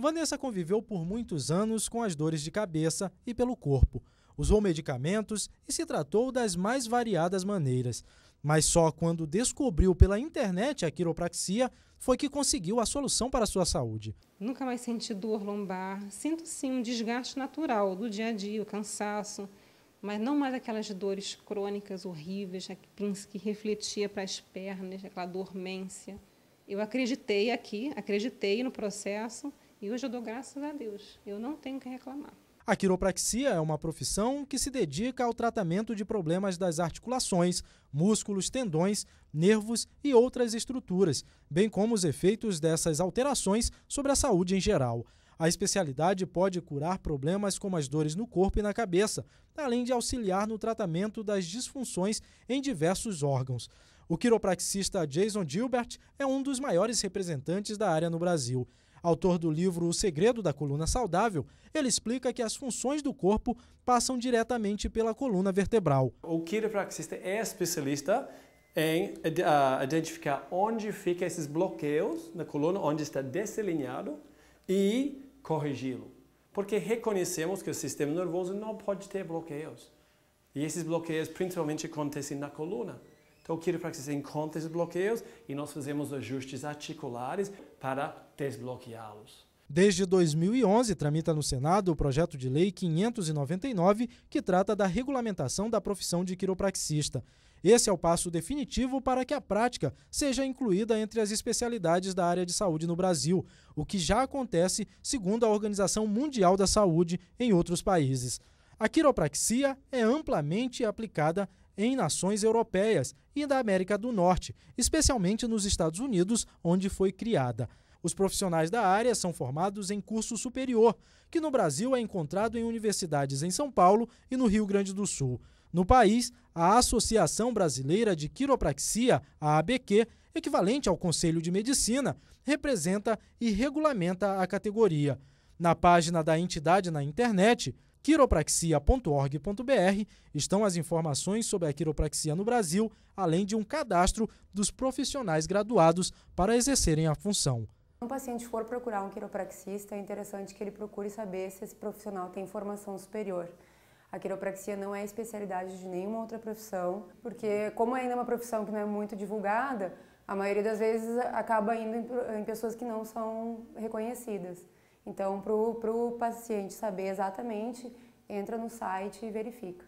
Vanessa conviveu por muitos anos com as dores de cabeça e pelo corpo. Usou medicamentos e se tratou das mais variadas maneiras. Mas só quando descobriu pela internet a quiropraxia foi que conseguiu a solução para a sua saúde. Nunca mais senti dor lombar. Sinto sim um desgaste natural do dia a dia, o cansaço, mas não mais aquelas dores crônicas horríveis que refletia para as pernas, aquela dormência. Eu acreditei aqui, acreditei no processo e hoje eu dou graças a Deus. Eu não tenho que reclamar. A quiropraxia é uma profissão que se dedica ao tratamento de problemas das articulações, músculos, tendões, nervos e outras estruturas, bem como os efeitos dessas alterações sobre a saúde em geral. A especialidade pode curar problemas como as dores no corpo e na cabeça, além de auxiliar no tratamento das disfunções em diversos órgãos. O quiropraxista Jason Gilbert é um dos maiores representantes da área no Brasil. Autor do livro O Segredo da Coluna Saudável, ele explica que as funções do corpo passam diretamente pela coluna vertebral. O quiropraxista é especialista em uh, identificar onde ficam esses bloqueios na coluna, onde está desalinhado e corrigi-lo. Porque reconhecemos que o sistema nervoso não pode ter bloqueios. E esses bloqueios principalmente acontecem na coluna. Então eu quero para que você encontre esses bloqueios e nós fazemos ajustes articulares para desbloqueá-los. Desde 2011, tramita no Senado o projeto de lei 599, que trata da regulamentação da profissão de quiropraxista. Esse é o passo definitivo para que a prática seja incluída entre as especialidades da área de saúde no Brasil, o que já acontece, segundo a Organização Mundial da Saúde, em outros países. A quiropraxia é amplamente aplicada em nações europeias e da América do Norte, especialmente nos Estados Unidos, onde foi criada. Os profissionais da área são formados em curso superior, que no Brasil é encontrado em universidades em São Paulo e no Rio Grande do Sul. No país, a Associação Brasileira de Quiropraxia, a ABQ, equivalente ao Conselho de Medicina, representa e regulamenta a categoria. Na página da entidade na internet, quiropraxia.org.br estão as informações sobre a quiropraxia no Brasil, além de um cadastro dos profissionais graduados para exercerem a função. Se um paciente for procurar um quiropraxista, é interessante que ele procure saber se esse profissional tem formação superior. A quiropraxia não é especialidade de nenhuma outra profissão, porque como é ainda é uma profissão que não é muito divulgada, a maioria das vezes acaba indo em pessoas que não são reconhecidas. Então, para o paciente saber exatamente, entra no site e verifica.